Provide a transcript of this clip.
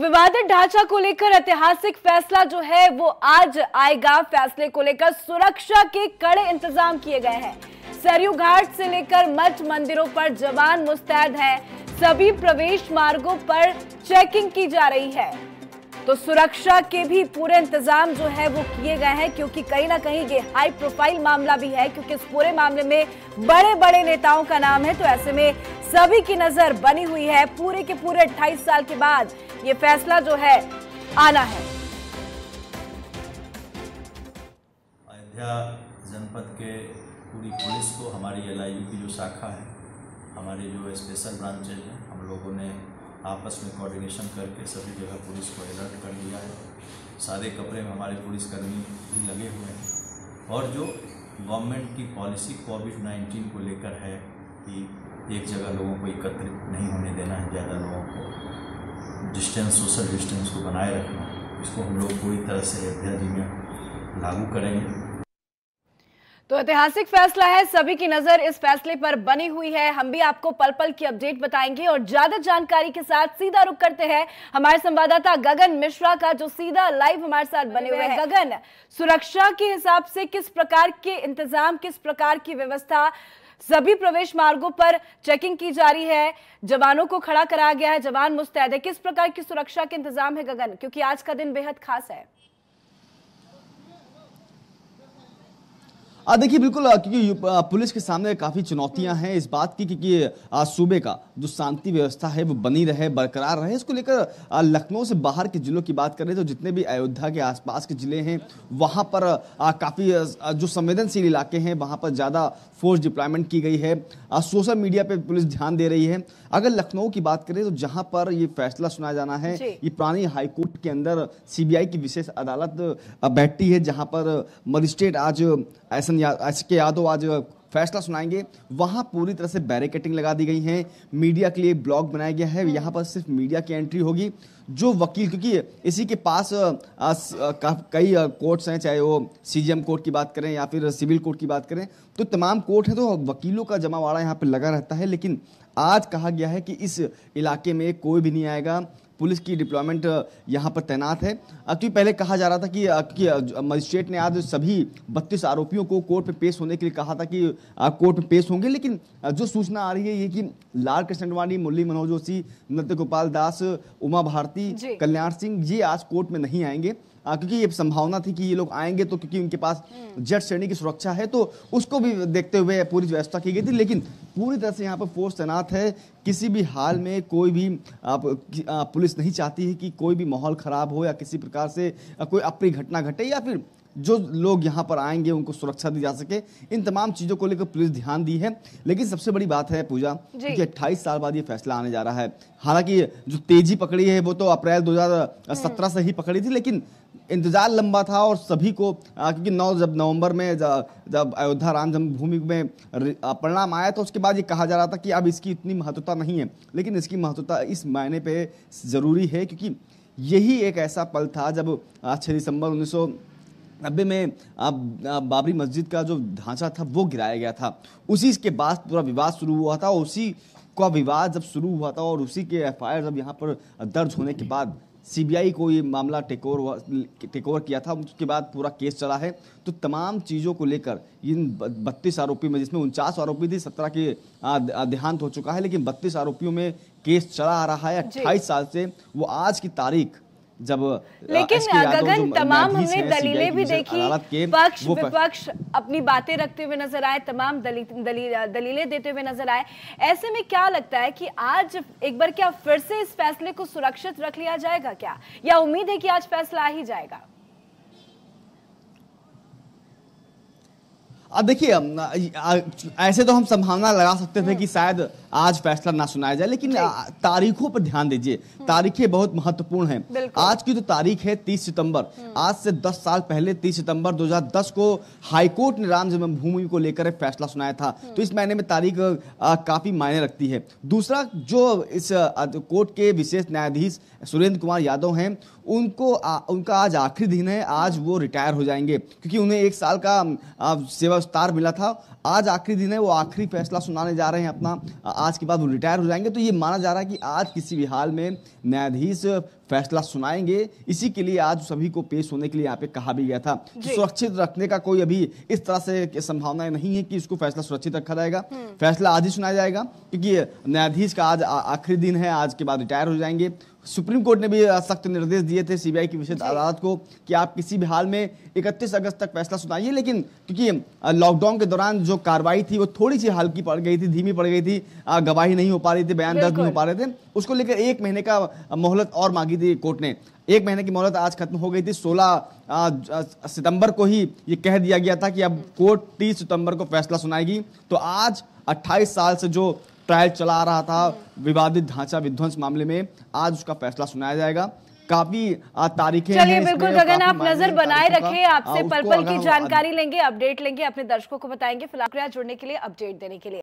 विवादित ढांचा को लेकर ऐतिहासिक फैसला जो है वो आज आएगा फैसले को लेकर सुरक्षा के कड़े इंतजाम किए गए हैं सरयू घाट से लेकर मठ मंदिरों पर जवान मुस्तैद हैं सभी प्रवेश मार्गों पर चेकिंग की जा रही है तो सुरक्षा के भी पूरे इंतजाम जो है वो किए गए हैं क्योंकि कहीं ना कहीं ये हाई प्रोफाइल मामला भी है क्योंकि इस पूरे मामले में बड़े बड़े नेताओं का नाम है तो ऐसे में सभी की नजर बनी हुई है पूरे के पूरे 28 साल के बाद ये फैसला जो है आना है अयोध्या जनपद के पूरी पुलिस को हमारी एल की जो शाखा है हमारी जो स्पेशल ब्रांचेज है हम लोगों ने आपस में कोऑर्डिनेशन करके सभी जगह पुलिस को अलर्ट कर दिया है सादे कपड़े में हमारे पुलिसकर्मी भी लगे हुए हैं और जो गवर्नमेंट की पॉलिसी कोविड 19 को लेकर है कि एक जगह लोगों को एकत्रित नहीं होने देना है ज़्यादा लोगों को डिस्टेंस सोशल डिस्टेंस को बनाए रखना इसको हम लोग पूरी तरह से अयोध्या जी में लागू करेंगे तो ऐतिहासिक फैसला है सभी की नजर इस फैसले पर बनी हुई है हम भी आपको पल पल की अपडेट बताएंगे और ज्यादा जानकारी के साथ सीधा रुक करते हैं हमारे संवाददाता गगन मिश्रा का जो सीधा लाइव हमारे साथ बने हुए हैं गगन सुरक्षा के हिसाब से किस प्रकार के इंतजाम किस प्रकार की व्यवस्था सभी प्रवेश मार्गों पर चेकिंग की जा रही है जवानों को खड़ा कराया गया है जवान मुस्तैद है किस प्रकार की सुरक्षा के इंतजाम है गगन क्योंकि आज का दिन बेहद खास है हाँ, देखिए बिल्कुल क्योंकि पुलिस के सामने काफ़ी चुनौतियां हैं इस बात की क्योंकि सूबे का जो शांति व्यवस्था है वो बनी रहे बरकरार रहे इसको लेकर लखनऊ से बाहर के जिलों की बात करें तो जितने भी अयोध्या के आसपास के ज़िले हैं वहाँ पर काफ़ी जो संवेदनशील इलाके हैं वहाँ पर ज़्यादा फोर्स डिप्लॉयमेंट की गई है सोशल मीडिया पर पुलिस ध्यान दे रही है अगर लखनऊ की बात करें तो जहाँ पर ये फैसला सुना जाना है ये पुरानी हाईकोर्ट के अंदर सी की विशेष अदालत बैठती है जहाँ पर मजिस्ट्रेट आज ऐसा किशन या, के यादव आज फैसला सुनाएंगे वहाँ पूरी तरह से बैरिकेटिंग लगा दी गई है मीडिया के लिए ब्लॉक बनाया गया है यहाँ पर सिर्फ मीडिया की एंट्री होगी जो वकील क्योंकि इसी के पास कई कोर्ट्स हैं चाहे वो सी कोर्ट की बात करें या फिर सिविल कोर्ट की बात करें तो तमाम कोर्ट हैं तो वकीलों का जमावाड़ा यहाँ पर लगा रहता है लेकिन आज कहा गया है कि इस इलाके में कोई भी नहीं आएगा पुलिस की डिप्लॉयमेंट यहाँ पर तैनात है क्योंकि तो पहले कहा जा रहा था कि, कि मजिस्ट्रेट ने आज सभी बत्तीस आरोपियों को कोर्ट में पे पेश होने के लिए कहा था कि कोर्ट में पे पेश होंगे लेकिन जो सूचना आ रही है ये कि लाल कृष्ण अडवाणी मुरली मनोज जोशी नृत्य गोपाल दास उमा भारती कल्याण सिंह ये आज कोर्ट में नहीं आएंगे हाँ, क्योंकि ये संभावना थी कि ये लोग आएंगे तो क्योंकि उनके पास हम्म। जेट श्रेणी की सुरक्षा है तो उसको भी देखते हुए पूरी व्यवस्था की गई थी लेकिन पूरी तरह से यहाँ पर फोर्स तैनात है किसी भी हाल में कोई भी आप, पुलिस नहीं चाहती है कि कोई भी माहौल ख़राब हो या किसी प्रकार से कोई अपनी घटना घटे या फिर जो लोग यहाँ पर आएंगे उनको सुरक्षा दी जा सके इन तमाम चीज़ों को लेकर पुलिस ध्यान दी है लेकिन सबसे बड़ी बात है पूजा कि अट्ठाईस साल बाद ये फैसला आने जा रहा है हालांकि जो तेजी पकड़ी है वो तो अप्रैल 2017 हम्म। से ही पकड़ी थी लेकिन इंतजार लंबा था और सभी को क्योंकि नौ जब नवंबर में जब अयोध्या राम जन्मभूमि में परिणाम आया तो उसके बाद ये कहा जा रहा था कि अब इसकी इतनी महत्वता नहीं है लेकिन इसकी महत्वता इस मायने पे ज़रूरी है क्योंकि यही एक ऐसा पल था जब छः दिसंबर उन्नीस नब्बे में आप, आप बाबरी मस्जिद का जो ढांचा था वो गिराया गया था उसी के बाद पूरा विवाद शुरू हुआ था उसी का विवाद जब शुरू हुआ था और उसी के एफ जब यहाँ पर दर्ज होने के बाद सीबीआई को ये मामला टेकओवर टेकओवर किया था उसके बाद पूरा केस चला है तो तमाम चीज़ों को लेकर इन बत्तीस आरोपी में जिसमें उनचास आरोपी थे सत्रह के देहांत हो चुका है लेकिन बत्तीस आरोपियों में केस चला आ रहा है अट्ठाईस साल से वो आज की तारीख जब लेकिन गगन तमाम हमने दलीलें भी देखी पक्ष विपक्ष अपनी बातें रखते हुए नजर आए तमाम दलीलें देते हुए नजर आए ऐसे में क्या लगता है कि आज एक बार क्या फिर से इस फैसले को सुरक्षित रख लिया जाएगा क्या या उम्मीद है कि आज फैसला आ ही जाएगा अब देखिए ऐसे तो हम संभावना लगा सकते थे कि हाँ। शायद आज फैसला ना सुनाया जाए लेकिन तारीखों पर ध्यान दीजिए हम्म। तारीखें बहुत महत्वपूर्ण हैं आज की जो तो तारीख है 30 सितंबर हम्म। आज से 10 साल पहले 30 सितंबर 2010 को हाईकोर्ट ने राम जन्मभूमि को लेकर फैसला सुनाया था हम्म। तो इस महीने में तारीख काफी मायने रखती है दूसरा जो इस कोर्ट के विशेष न्यायाधीश सुरेंद्र कुमार यादव हैं उनको आ, उनका आज आखिरी दिन है आज वो रिटायर हो जाएंगे क्योंकि उन्हें एक साल का सेवा विस्तार मिला था आज आखिरी दिन है वो आखिरी फैसला सुनाने जा रहे हैं अपना आज के बाद वो रिटायर हो जाएंगे तो ये माना जा रहा है कि आज किसी भी हाल में न्यायाधीश फैसला सुनाएंगे इसी के लिए आज सभी को पेश होने के लिए यहाँ पे कहा भी गया था सुरक्षित रखने का कोई अभी इस तरह से संभावनाएं नहीं है कि इसको फैसला सुरक्षित रखा जाएगा हम्म। फैसला आज ही सुनाया जाएगा क्योंकि न्यायाधीश का आज आखिरी दिन है आज के बाद रिटायर हो जाएंगे सुप्रीम कोर्ट ने भी सख्त निर्देश दिए थे सीबीआई की विशेष अदालत को कि आप किसी भी हाल में 31 अगस्त तक फैसला सुनाइए लेकिन क्योंकि लॉकडाउन के दौरान जो कार्रवाई थी वो थोड़ी सी हल्की पड़ गई थी धीमी पड़ गई थी गवाही नहीं हो पा रही थी बयान दर्ज नहीं हो पा रहे थे उसको लेकर एक महीने का मोहलत और मांगी थी कोर्ट ने एक महीने की मोहलत आज खत्म हो गई थी सोलह सितंबर को ही ये कह दिया गया था कि अब कोर्ट तीस सितंबर को फैसला सुनाएगी तो आज 28 साल से जो ट्रायल चला रहा था विवादित ढांचा विध्वंस मामले में आज उसका फैसला सुनाया जाएगा काफी तारीखें चलिए बिल्कुल गगन आप नजर बनाए रखें आपसे पल पल की जानकारी लेंगे अपडेट लेंगे अपने दर्शकों को बताएंगे फिलहाल जुड़ने के लिए अपडेट देने के लिए